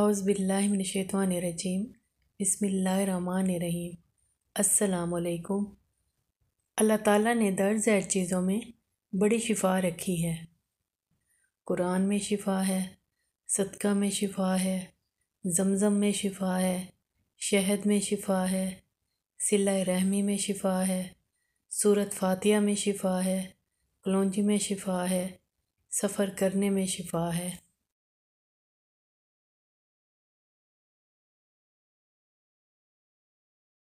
अउज़बिल्लिमिनशैतवानरजीम बसमीम अल्लाम अल्लाह ताला ने दर्ज और चीज़ों में बड़ी शिफा रखी है कुरान में शिफा है सदका में शिफा है जमज़म में शिफा है शहद में शिफा है सिला रहमी में शिफा है सूरत फातिया में शिफा है कलौजी में शिफा है सफ़र करने में शिफा है